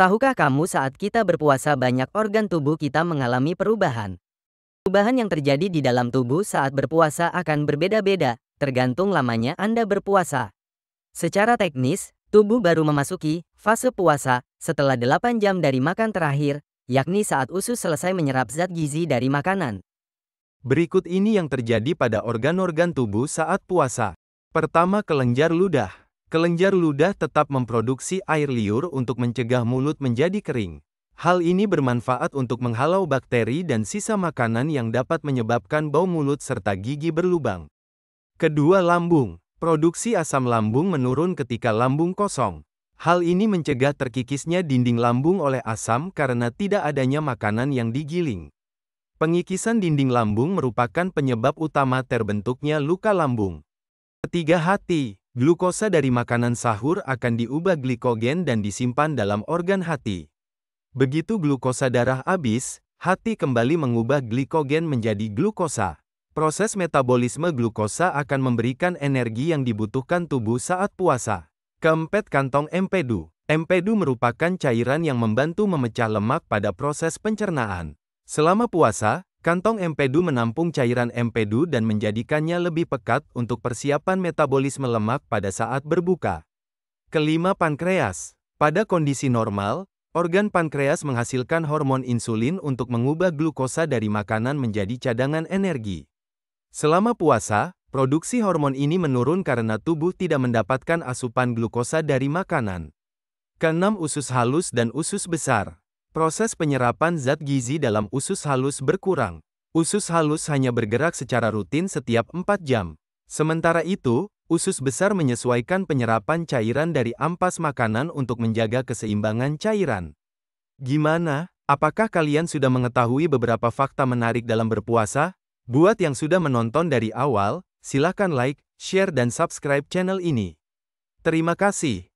Tahukah kamu saat kita berpuasa banyak organ tubuh kita mengalami perubahan? Perubahan yang terjadi di dalam tubuh saat berpuasa akan berbeda-beda, tergantung lamanya Anda berpuasa. Secara teknis, tubuh baru memasuki fase puasa setelah 8 jam dari makan terakhir, yakni saat usus selesai menyerap zat gizi dari makanan. Berikut ini yang terjadi pada organ-organ tubuh saat puasa. Pertama, kelenjar ludah. Kelenjar ludah tetap memproduksi air liur untuk mencegah mulut menjadi kering. Hal ini bermanfaat untuk menghalau bakteri dan sisa makanan yang dapat menyebabkan bau mulut serta gigi berlubang. Kedua, lambung. Produksi asam lambung menurun ketika lambung kosong. Hal ini mencegah terkikisnya dinding lambung oleh asam karena tidak adanya makanan yang digiling. Pengikisan dinding lambung merupakan penyebab utama terbentuknya luka lambung. Ketiga, hati. Glukosa dari makanan sahur akan diubah glikogen dan disimpan dalam organ hati. Begitu glukosa darah habis, hati kembali mengubah glikogen menjadi glukosa. Proses metabolisme glukosa akan memberikan energi yang dibutuhkan tubuh saat puasa. Keempat kantong empedu. Empedu merupakan cairan yang membantu memecah lemak pada proses pencernaan. Selama puasa, Kantong empedu menampung cairan empedu dan menjadikannya lebih pekat untuk persiapan metabolisme lemak pada saat berbuka. Kelima pankreas. Pada kondisi normal, organ pankreas menghasilkan hormon insulin untuk mengubah glukosa dari makanan menjadi cadangan energi. Selama puasa, produksi hormon ini menurun karena tubuh tidak mendapatkan asupan glukosa dari makanan. Keenam usus halus dan usus besar. Proses penyerapan zat gizi dalam usus halus berkurang. Usus halus hanya bergerak secara rutin setiap 4 jam. Sementara itu, usus besar menyesuaikan penyerapan cairan dari ampas makanan untuk menjaga keseimbangan cairan. Gimana? Apakah kalian sudah mengetahui beberapa fakta menarik dalam berpuasa? Buat yang sudah menonton dari awal, silakan like, share dan subscribe channel ini. Terima kasih.